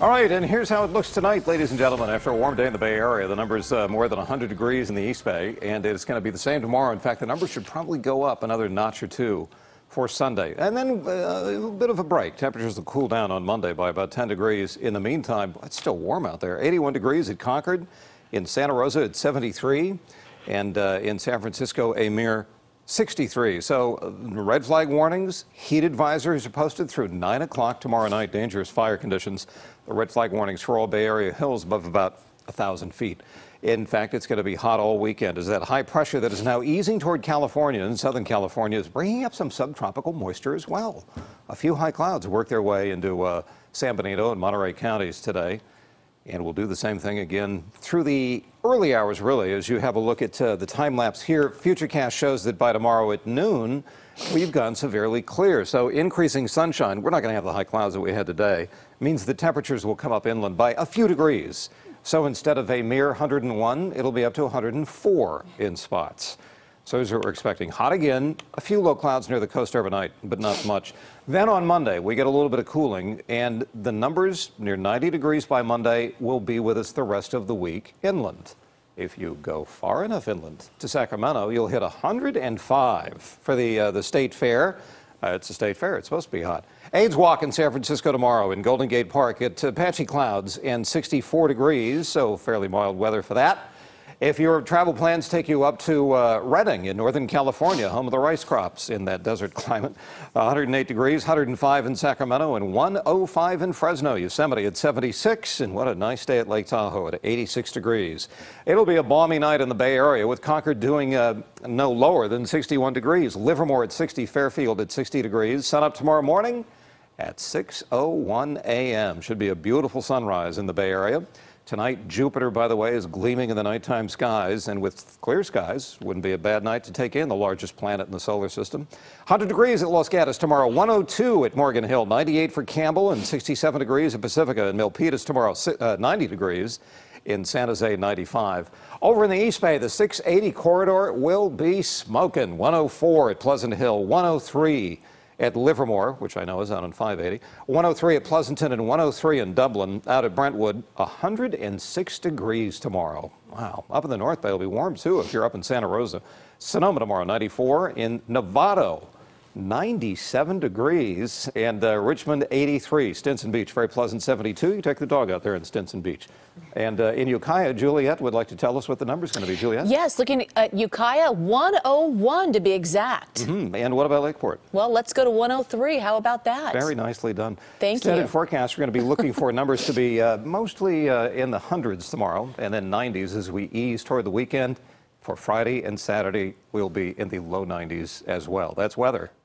All right, and here's how it looks tonight, ladies and gentlemen. After a warm day in the Bay Area, the number's uh, more than 100 degrees in the East Bay, and it's going to be the same tomorrow. In fact, the number should probably go up another notch or two for Sunday. And then uh, a little bit of a break. Temperatures will cool down on Monday by about 10 degrees. In the meantime, it's still warm out there. 81 degrees at Concord, in Santa Rosa at 73, and uh, in San Francisco, a mere 63. So uh, red flag warnings, heat advisories are posted through 9 o'clock tomorrow night. Dangerous fire conditions. The red flag warnings for all Bay Area hills above about 1,000 feet. In fact, it's going to be hot all weekend as that high pressure that is now easing toward California and Southern California is bringing up some subtropical moisture as well. A few high clouds work their way into uh, San Benito and Monterey counties today. And we'll do the same thing again through the early hours, really, as you have a look at uh, the time lapse here. Futurecast shows that by tomorrow at noon, we've gone severely clear. So increasing sunshine, we're not going to have the high clouds that we had today, means the temperatures will come up inland by a few degrees. So instead of a mere 101, it'll be up to 104 in spots. So as we're expecting. Hot again, a few low clouds near the coast overnight, but not much. Then on Monday, we get a little bit of cooling, and the numbers near 90 degrees by Monday will be with us the rest of the week inland. If you go far enough inland to Sacramento, you'll hit 105 for the, uh, the state fair. Uh, it's a state fair. It's supposed to be hot. AIDS walk in San Francisco tomorrow in Golden Gate Park. It's Apache uh, patchy clouds and 64 degrees, so fairly mild weather for that. If your travel plans take you up to uh, Redding in Northern California, home of the rice crops in that desert climate, uh, 108 degrees, 105 in Sacramento, and 105 in Fresno. Yosemite at 76, and what a nice day at Lake Tahoe at 86 degrees. It'll be a balmy night in the Bay Area with Concord doing uh, no lower than 61 degrees. Livermore at 60, Fairfield at 60 degrees. Sun up tomorrow morning at 6.01 a.m. Should be a beautiful sunrise in the Bay Area. Tonight, Jupiter, by the way, is gleaming in the nighttime skies, and with clear skies, wouldn't be a bad night to take in the largest planet in the solar system. 100 degrees at Los Gatos tomorrow, 102 at Morgan Hill, 98 for Campbell, and 67 degrees at Pacifica and Milpitas tomorrow, uh, 90 degrees in San Jose, 95. Over in the East Bay, the 680 corridor will be smoking, 104 at Pleasant Hill, 103 at Livermore, which I know is out on 580, 103 at Pleasanton, and 103 in Dublin. Out at Brentwood, 106 degrees tomorrow. Wow. Up in the North Bay, it'll be warm too if you're up in Santa Rosa. Sonoma tomorrow, 94 in Novato. 97 degrees and uh, Richmond 83. Stinson Beach, very pleasant 72. You take the dog out there in Stinson Beach. And uh, in Ukiah, Juliet would like to tell us what the number is going to be. Juliet? Yes, looking at Ukiah, 101 to be exact. Mm -hmm. And what about Lakeport? Well, let's go to 103. How about that? Very nicely done. Thank Standard you. forecast, we're going to be looking for numbers to be uh, mostly uh, in the hundreds tomorrow and then 90s as we ease toward the weekend. For Friday and Saturday, we'll be in the low 90s as well. That's weather.